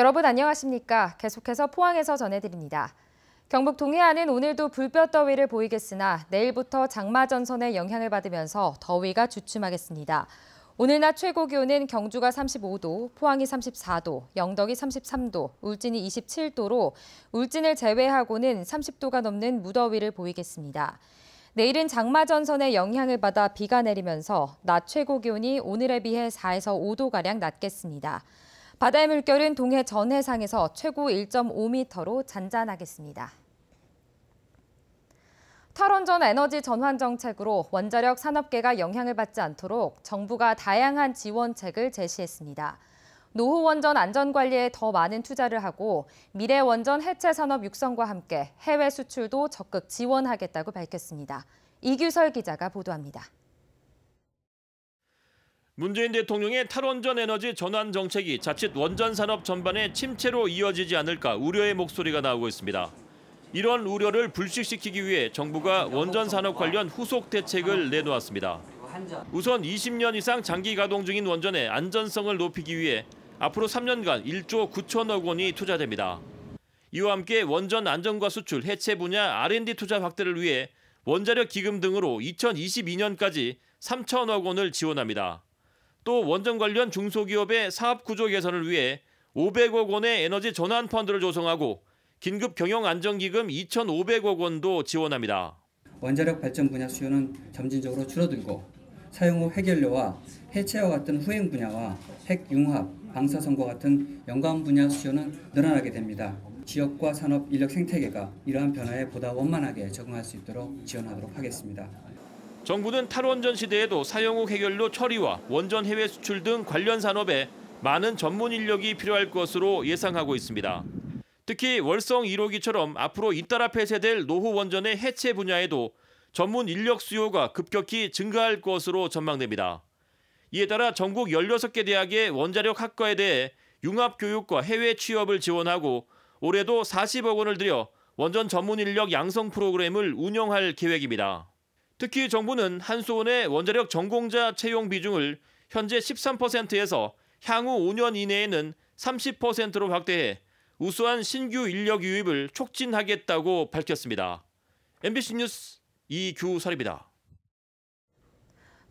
여러분 안녕하십니까? 계속해서 포항에서 전해드립니다. 경북 동해안은 오늘도 불볕 더위를 보이겠으나 내일부터 장마 전선의 영향을 받으면서 더위가 주춤하겠습니다. 오늘 낮 최고 기온은 경주가 35도, 포항이 34도, 영덕이 33도, 울진이 27도로 울진을 제외하고는 30도가 넘는 무더위를 보이겠습니다. 내일은 장마 전선의 영향을 받아 비가 내리면서 낮 최고 기온이 오늘에 비해 4에서 5도가량 낮겠습니다. 바다의 물결은 동해 전 해상에서 최고 1.5m로 잔잔하겠습니다. 탈원전 에너지 전환 정책으로 원자력 산업계가 영향을 받지 않도록 정부가 다양한 지원책을 제시했습니다. 노후 원전 안전 관리에 더 많은 투자를 하고 미래 원전 해체 산업 육성과 함께 해외 수출도 적극 지원하겠다고 밝혔습니다. 이규설 기자가 보도합니다. 문재인 대통령의 탈원전 에너지 전환 정책이 자칫 원전 산업 전반의 침체로 이어지지 않을까 우려의 목소리가 나오고 있습니다. 이런 우려를 불식시키기 위해 정부가 원전 산업 관련 후속 대책을 내놓았습니다. 우선 20년 이상 장기 가동 중인 원전의 안전성을 높이기 위해 앞으로 3년간 1조 9천억 원이 투자됩니다. 이와 함께 원전 안전과 수출, 해체 분야 R&D 투자 확대를 위해 원자력 기금 등으로 2022년까지 3천억 원을 지원합니다. 또 원전 관련 중소기업의 사업 구조 개선을 위해 500억 원의 에너지 전환 펀드를 조성하고 긴급 경영 안정기금 2,500억 원도 지원합니다. 원자력 발전 분야 수요는 점진적으로 줄어들고 사용 후 핵연료와 해체와 같은 후행 분야와 핵융합, 방사선과 같은 연관 분야 수요는 늘어나게 됩니다. 지역과 산업 인력 생태계가 이러한 변화에 보다 원만하게 적응할 수 있도록 지원하도록 하겠습니다. 정부는 탈원전 시대에도 사용 후 해결로 처리와 원전 해외 수출 등 관련 산업에 많은 전문 인력이 필요할 것으로 예상하고 있습니다. 특히 월성 1호기처럼 앞으로 잇따라 폐쇄될 노후 원전의 해체 분야에도 전문 인력 수요가 급격히 증가할 것으로 전망됩니다. 이에 따라 전국 16개 대학의 원자력 학과에 대해 융합 교육과 해외 취업을 지원하고 올해도 40억 원을 들여 원전 전문 인력 양성 프로그램을 운영할 계획입니다. 특히 정부는 한수원의 원자력 전공자 채용 비중을 현재 13%에서 향후 5년 이내에는 30%로 확대해 우수한 신규 인력 유입을 촉진하겠다고 밝혔습니다. MBC 뉴스 이규설입니다.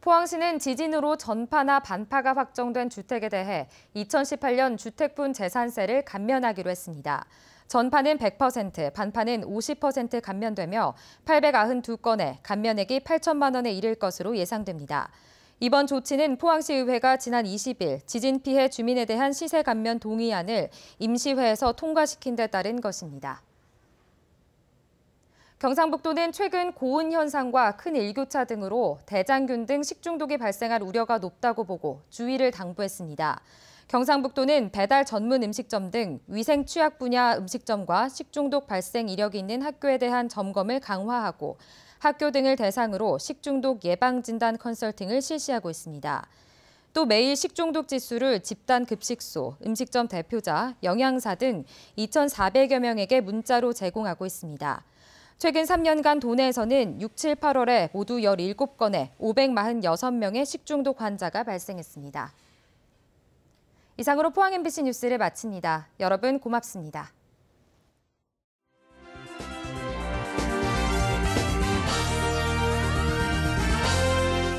포항시는 지진으로 전파나 반파가 확정된 주택에 대해 2018년 주택분 재산세를 감면하기로 했습니다. 전파는 100%, 반파는 50% 감면되며 892건에 감면액이 8천만 원에 이를 것으로 예상됩니다. 이번 조치는 포항시의회가 지난 20일 지진 피해 주민에 대한 시세 감면 동의안을 임시회에서 통과시킨 데 따른 것입니다. 경상북도는 최근 고온 현상과 큰 일교차 등으로 대장균 등 식중독이 발생할 우려가 높다고 보고 주의를 당부했습니다. 경상북도는 배달 전문 음식점 등 위생 취약 분야 음식점과 식중독 발생 이력이 있는 학교에 대한 점검을 강화하고 학교 등을 대상으로 식중독 예방 진단 컨설팅을 실시하고 있습니다. 또 매일 식중독 지수를 집단 급식소, 음식점 대표자, 영양사 등 2,400여 명에게 문자로 제공하고 있습니다. 최근 3년간 도내에서는 6, 7, 8월에 모두 17건의 546명의 식중독 환자가 발생했습니다. 이상으로 포항 MBC 뉴스를 마칩니다. 여러분 고맙습니다.